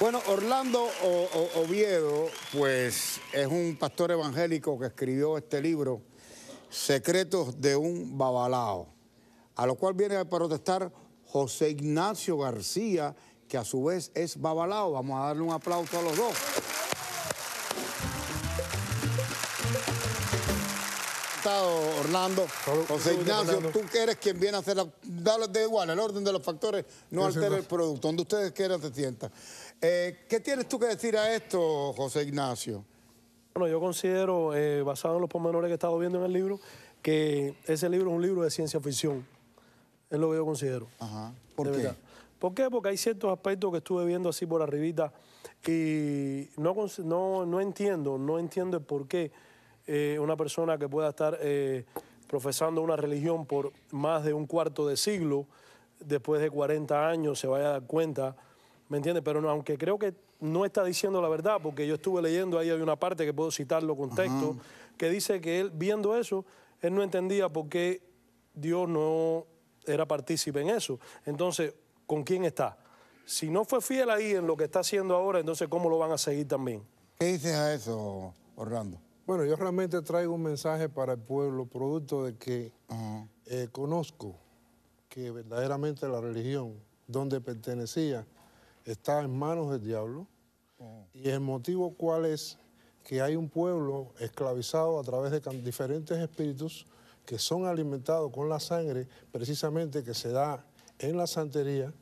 Bueno, Orlando Oviedo, pues es un pastor evangélico que escribió este libro, Secretos de un Babalao, a lo cual viene a protestar José Ignacio García, que a su vez es Babalao. Vamos a darle un aplauso a los dos. Orlando, José Ignacio, tú que eres quien viene a hacer la... Dale de igual, el orden de los factores no altera el producto. Donde ustedes quieran se sientan. Eh, ¿Qué tienes tú que decir a esto, José Ignacio? Bueno, yo considero, eh, basado en los pormenores que he estado viendo en el libro, que ese libro es un libro de ciencia ficción. Es lo que yo considero. Ajá. ¿Por qué? ¿Por Porque hay ciertos aspectos que estuve viendo así por arribita y no, entiendo, no entiendo por qué eh, una persona que pueda estar profesando una religión por más de un cuarto de siglo, después de 40 años, se vaya a dar cuenta ¿Me entiendes? Pero no, aunque creo que no está diciendo la verdad, porque yo estuve leyendo, ahí hay una parte que puedo citarlo con texto, que dice que él, viendo eso, él no entendía por qué Dios no era partícipe en eso. Entonces, ¿con quién está? Si no fue fiel ahí en lo que está haciendo ahora, entonces, ¿cómo lo van a seguir también? ¿Qué dices a eso, Orlando? Bueno, yo realmente traigo un mensaje para el pueblo, producto de que eh, conozco que verdaderamente la religión donde pertenecía está en manos del diablo. Mm. ¿Y el motivo cuál es? Que hay un pueblo esclavizado a través de diferentes espíritus que son alimentados con la sangre, precisamente que se da en la santería,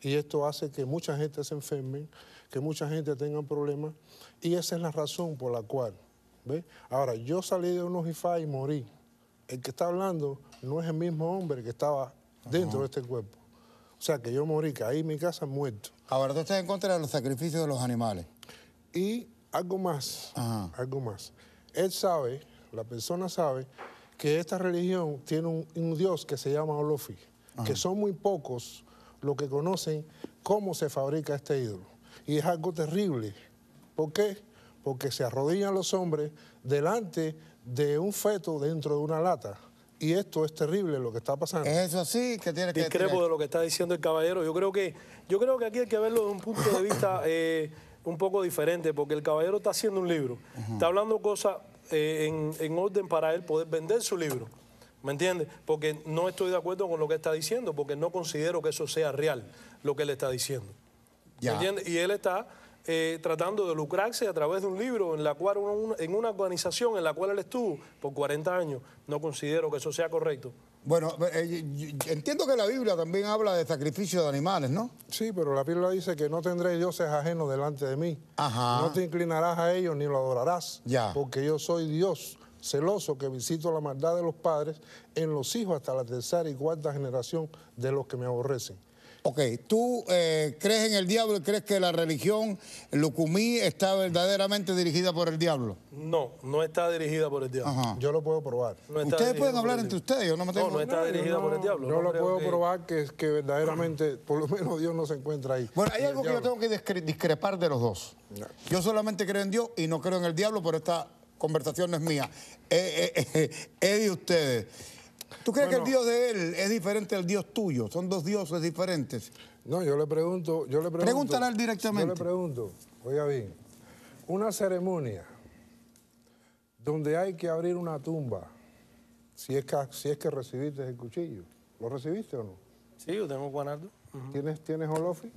y esto hace que mucha gente se enferme, que mucha gente tenga problemas, y esa es la razón por la cual. ¿ves? Ahora, yo salí de unos ifá y morí. El que está hablando no es el mismo hombre que estaba dentro de este cuerpo. O sea, que yo morí, caí en mi casa muerto. Ahora, tú estás en contra de los sacrificios de los animales. Y algo más, algo más. Él sabe, la persona sabe, que esta religión tiene un, dios que se llama Olofi, que son muy pocos los que conocen cómo se fabrica este ídolo. Y es algo terrible. ¿Por qué? Porque se arrodillan los hombres delante de un feto dentro de una lata. Y esto es terrible lo que está pasando. Eso sí, que tiene que Discrepo de lo que está diciendo el caballero. Yo creo que, yo creo que aquí hay que verlo desde un punto de vista eh, un poco diferente, porque el caballero está haciendo un libro. Está hablando cosas eh, en, orden para él poder vender su libro. ¿Me entiendes? Porque no estoy de acuerdo con lo que está diciendo, porque no considero que eso sea real, lo que él está diciendo. Ya. ¿Me entiendes? Y él está eh, tratando de lucrarse a través de un libro en, la cual en una organización en la cual él estuvo por 40 años. No considero que eso sea correcto. Bueno, eh, eh, entiendo que la Biblia también habla de sacrificio de animales, ¿no? Sí, pero la Biblia dice que no tendré dioses ajenos delante de mí. No te inclinarás a ellos ni lo adorarás. Ya. Porque yo soy Dios celoso que visito la maldad de los padres en los hijos hasta la tercera y cuarta generación de los que me aborrecen. Ok, ¿tú eh, crees en el diablo y crees que la religión Lucumí está verdaderamente dirigida por el diablo? No, no está dirigida por el diablo. Yo lo puedo probar. ustedes pueden hablar entre ustedes, yo no me tengo... No, no está dirigida por el diablo. No lo puedo probar que, verdaderamente, por lo menos Dios no se encuentra ahí. Bueno, hay algo que yo tengo que discrepar de los dos. Yo solamente creo en Dios y no creo en el diablo, pero esta conversación no es mía, es eh, eh, de ustedes. ¿Tú crees que el Dios de él es diferente al Dios tuyo? Son dos dioses diferentes. No, yo le pregunto, yo le pregunto. Pregúntale directamente. Yo le pregunto, oiga bien, una ceremonia donde hay que abrir una tumba, si es que, si es que recibiste el cuchillo. ¿Lo recibiste o no? Sí, yo tengo Guanardo. Aldo. ¿Tienes, ¿Tienes Holofi?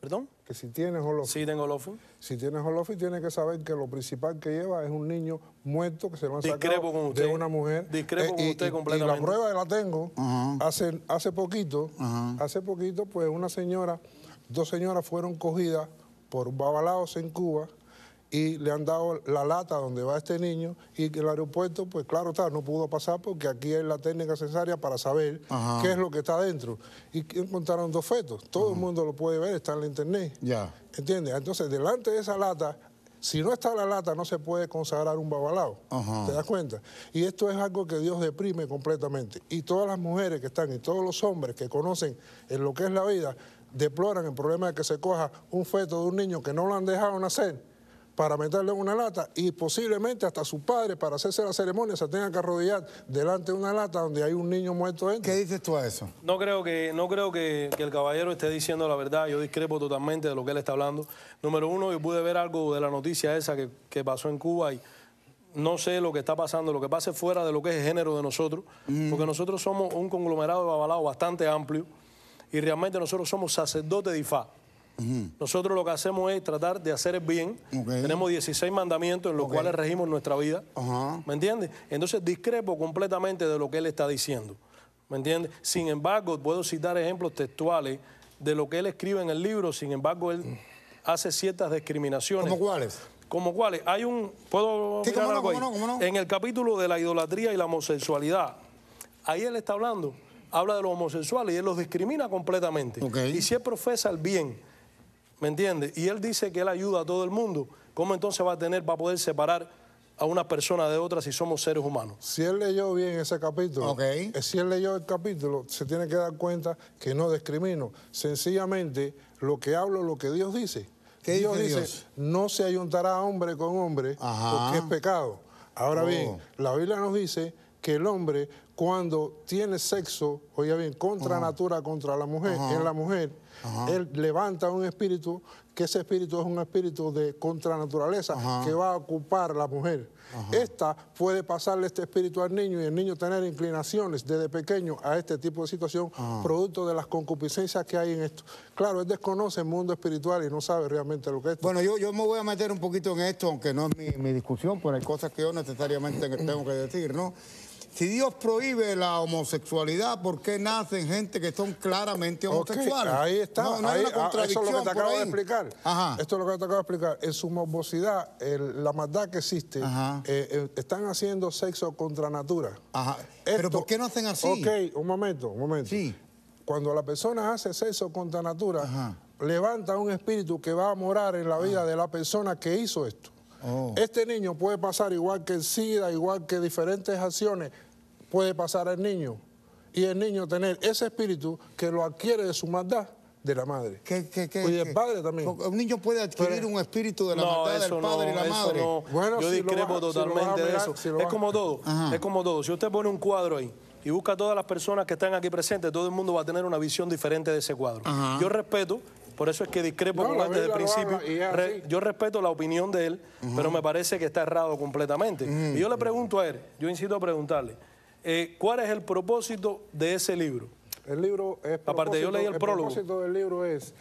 ¿Perdón? Que si tienes Holofi. Sí, tengo Holofi. Si tienes Holofi, tienes que saber que lo principal que lleva es un niño muerto que se lo han Discrepo de una mujer. Discrepo eh, con usted completamente. Y la prueba la tengo. hace, hace poquito, hace poquito, pues una señora, dos señoras fueron cogidas por babalaos en Cuba y le han dado la lata donde va este niño y que el aeropuerto, pues claro está, no pudo pasar porque aquí hay la técnica necesaria para saber qué es lo que está adentro. Y encontraron dos fetos, todo el mundo lo puede ver, está en la internet. Ya. ¿Entiendes? Entonces, delante de esa lata si no está la lata, no se puede consagrar un babalao. ¿Te das cuenta? Y esto es algo que Dios deprime completamente. Y todas las mujeres que están y todos los hombres que conocen en lo que es la vida, deploran el problema de que se coja un feto de un niño que no lo han dejado nacer para meterle en una lata y posiblemente hasta su padre para hacerse la ceremonia se tenga que arrodillar delante de una lata donde hay un niño muerto dentro. ¿Qué dices tú a eso? No creo que, no creo que, el caballero esté diciendo la verdad. Yo discrepo totalmente de lo que él está hablando. Número uno, yo pude ver algo de la noticia esa que, pasó en Cuba y no sé lo que está pasando, lo que pase fuera de lo que es el género de nosotros, mm. porque nosotros somos un conglomerado de babalao bastante amplio y realmente nosotros somos sacerdotes de IFA. Nosotros lo que hacemos es tratar de hacer el bien. Tenemos 16 mandamientos en los cuales regimos nuestra vida. ¿Me entiendes? Entonces discrepo completamente de lo que él está diciendo. ¿Me entiendes? Sin embargo, puedo citar ejemplos textuales de lo que él escribe en el libro. Sin embargo, él hace ciertas discriminaciones. ¿Cómo cuáles? como cuáles. Hay un. En el capítulo de la idolatría y la homosexualidad, ahí él está hablando, habla de los homosexuales y él los discrimina completamente. Y si él profesa el bien ¿Me entiendes? Y él dice que él ayuda a todo el mundo. ¿Cómo entonces va a tener, va a poder separar a una persona de otra si somos seres humanos? Si él leyó bien ese capítulo, eh, si él leyó el capítulo, se tiene que dar cuenta que no discrimino. Sencillamente, lo que hablo, lo que Dios dice. ¿Qué Dios dice, no se ayuntará hombre con hombre porque es pecado. Ahora oh. bien, la Biblia nos dice que el hombre cuando tiene sexo, oiga bien, contra natura, contra la mujer, en la mujer, él levanta un espíritu, que ese espíritu es un espíritu de contra naturaleza que va a ocupar la mujer. Esta puede pasarle este espíritu al niño y el niño tener inclinaciones desde pequeño a este tipo de situación, producto de las concupiscencias que hay en esto. Claro, él desconoce el mundo espiritual y no sabe realmente lo que es. Bueno, yo, yo me voy a meter un poquito en esto, aunque no es mi, mi discusión, pero hay cosas que yo necesariamente tengo que decir, ¿no? Si Dios prohíbe la homosexualidad, ¿por qué nacen gente que son claramente homosexuales? ahí está. No, contradicción ah, es lo que te acabo de explicar. Esto es lo que te acabo de explicar. En su morbosidad, la maldad que existe, eh, eh, están haciendo sexo contra natura. Ajá. Pero ¿por qué no hacen así? Ok, un momento, un momento. Sí. Cuando la persona hace sexo contra natura, levanta un espíritu que va a morar en la vida ah. de la persona que hizo esto. Oh. Este niño puede pasar igual que el SIDA, igual que diferentes acciones puede pasar al niño y el niño tener ese espíritu que lo adquiere de su maldad de la madre. ¿Qué, y del padre también. Un niño puede adquirir un espíritu de la madre del padre y la madre. Yo discrepo totalmente de eso. es como todo, es como todo. Si usted pone un cuadro ahí y busca a todas las personas que están aquí presentes, todo el mundo va a tener una visión diferente de ese cuadro. Yo respeto por eso es que discrepo con desde principio. yo respeto la opinión de él, pero me parece que está errado completamente. Y yo le pregunto a él, yo insisto a preguntarle, eh, ¿Cuál es el propósito de ese libro? El libro es... Aparte, yo leí el, prólogo. El propósito del libro es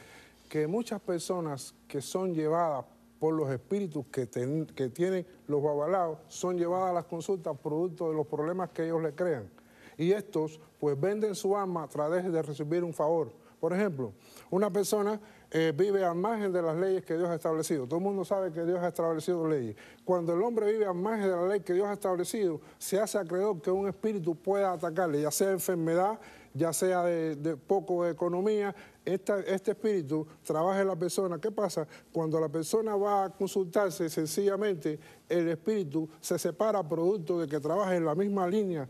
que muchas personas que son llevadas por los espíritus que, tienen los babalaos son llevadas a las consultas producto de los problemas que ellos le crean. Y estos pues venden su alma a través de recibir un favor. Por ejemplo, una persona eh, vive al margen de las leyes que Dios ha establecido. Todo el mundo sabe que Dios ha establecido leyes. Cuando el hombre vive al margen de la ley que Dios ha establecido, se hace acreedor que un espíritu pueda atacarle, ya sea enfermedad, ya sea de, poco economía, este espíritu trabaja en la persona. ¿Qué pasa? Cuando la persona va a consultarse, sencillamente el espíritu se separa producto de que trabaja en la misma línea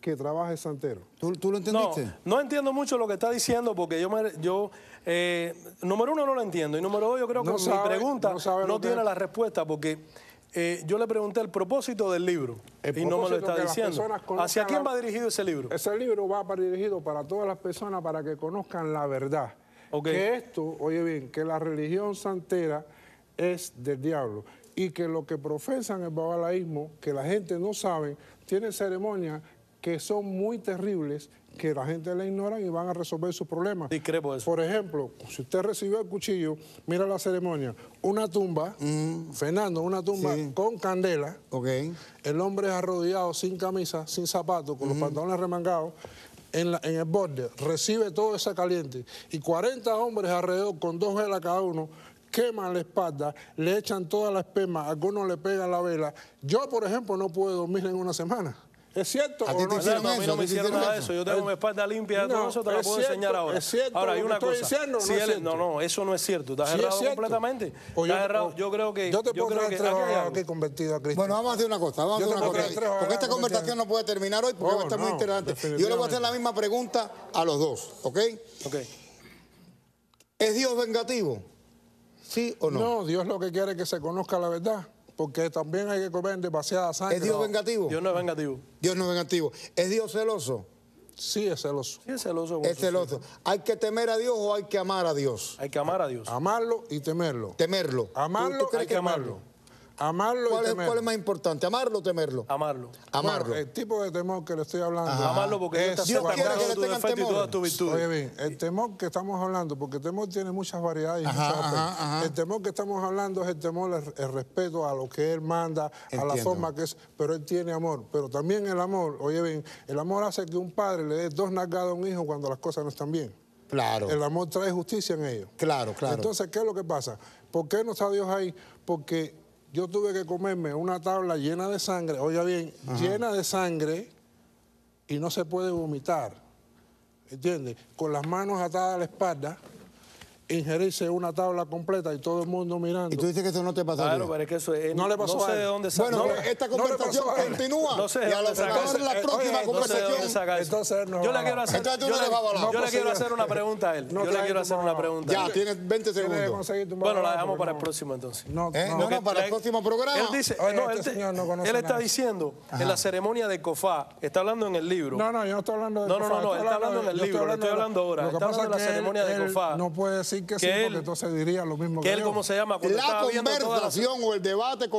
que trabaja el santero. ¿Tú, lo entendiste? No, no entiendo mucho lo que está diciendo porque yo, me, yo eh, número uno, no lo entiendo. Y número dos, yo creo que mi pregunta no, tiene la respuesta porque eh, yo le pregunté el propósito del libro y no me lo está diciendo. ¿Hacia quién va dirigido ese libro? Ese libro va para, dirigido para todas las personas para que conozcan la verdad. Que esto, oye bien, que la religión santera es del diablo y que lo que profesan el babalaísmo, que la gente no sabe, tiene ceremonia que son muy terribles, que la gente le ignora y van a resolver sus problemas. Y creo eso. Por ejemplo, si usted recibió el cuchillo, mira la ceremonia, una tumba, Fernando, una tumba con candela, el hombre es arrodillado sin camisa, sin zapatos, con los pantalones remangados, en, en, el borde, recibe todo esa caliente y 40 hombres alrededor con dos velas cada uno queman la espalda, le echan toda la espema, algunos le pegan la vela. Yo, por ejemplo, no puedo dormir en una semana. ¿Es cierto ¿A ti te no? a mí no me hicieron nada de eso. Yo tengo mi espalda limpia de todo eso, te la puedo enseñar ahora. Es cierto, ahora, hay una cosa. no, no, eso no es cierto. Estás errado completamente. yo, errado. yo creo que. Yo te puedo que tres convertido a Cristo. Bueno, vamos a hacer una cosa. Vamos a hacer una cosa. Porque, esta conversación no puede terminar hoy porque va a estar muy interesante. Yo le voy a hacer la misma pregunta a los dos, ¿ok? Ok. ¿Es Dios vengativo? ¿Sí o no? No, Dios lo que quiere es que se conozca la verdad porque también hay que comer demasiada sangre. ¿Es Dios vengativo? Dios no es vengativo. Dios no es vengativo. ¿Es Dios celoso? Sí, es celoso. Sí, es celoso. Es celoso. ¿Hay que temer a Dios o hay que amar a Dios? Hay que amar a Dios. Amarlo y temerlo. Temerlo. Amarlo, y temerlo. hay que, Amarlo ¿Cuál, Es, más importante? ¿Amarlo o temerlo? Amarlo. Amarlo. el tipo de temor que le estoy hablando. Amarlo porque es, Dios quiere que temor. toda tu Oye bien, el temor que estamos hablando, porque el temor tiene muchas variedades. muchas el temor que estamos hablando es el temor, el, respeto a lo que él manda, a la forma que es, pero él tiene amor. Pero también el amor, oye bien, el amor hace que un padre le dé dos nalgadas a un hijo cuando las cosas no están bien. Claro. El amor trae justicia en ellos. Claro, claro. Entonces, ¿qué es lo que pasa? ¿Por qué no está Dios ahí? Porque yo tuve que comerme una tabla llena de sangre, oiga bien, llena de sangre y no se puede vomitar. ¿Entiendes? Con las manos atadas a la espalda, ingerirse una tabla completa y todo el mundo mirando. Y tú dices que eso no te pasó. Claro, pero es que eso es, no, le pasó no sé de dónde sacó. Bueno, esta conversación continúa. No sé y a lo en la próxima conversación. entonces Yo le quiero hacer. yo le, quiero hacer una pregunta a él. yo le quiero hacer una pregunta. Ya, tienes 20 segundos. Bueno, la dejamos pues, para el próximo entonces. No, eh, no, para el próximo programa. Él dice, este él está diciendo en la ceremonia de COFA, está hablando en el libro. No, no, yo no estoy hablando de COFA. No, no, no, está hablando en el libro, estoy hablando ahora. Está hablando en la ceremonia de COFA. No puede decir que, que sí, entonces diría lo mismo que, él, yo. ¿cómo se llama? la conversación o el debate con